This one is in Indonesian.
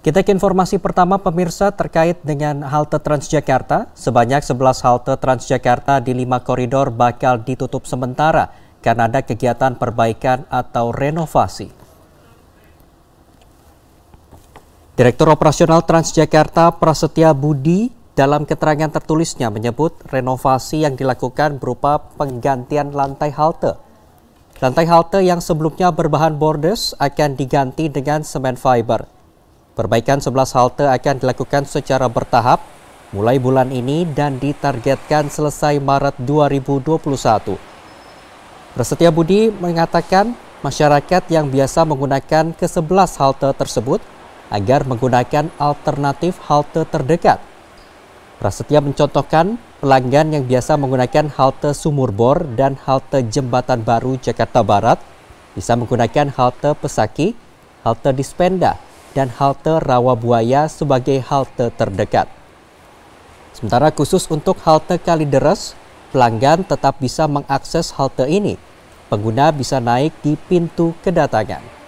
Kita ke informasi pertama pemirsa terkait dengan halte Transjakarta. Sebanyak 11 halte Transjakarta di lima koridor bakal ditutup sementara karena ada kegiatan perbaikan atau renovasi. Direktur Operasional Transjakarta Prasetya Budi dalam keterangan tertulisnya menyebut renovasi yang dilakukan berupa penggantian lantai halte. Lantai halte yang sebelumnya berbahan bordes akan diganti dengan semen fiber. Perbaikan 11 halte akan dilakukan secara bertahap mulai bulan ini dan ditargetkan selesai Maret 2021. Resetia Budi mengatakan masyarakat yang biasa menggunakan ke-11 halte tersebut agar menggunakan alternatif halte terdekat. Prasetya mencontohkan pelanggan yang biasa menggunakan halte Sumur Bor dan halte Jembatan Baru Jakarta Barat bisa menggunakan halte Pesaki, halte Dispenda, dan halte Rawabuaya sebagai halte terdekat. Sementara khusus untuk halte Kalideres, pelanggan tetap bisa mengakses halte ini. Pengguna bisa naik di pintu kedatangan.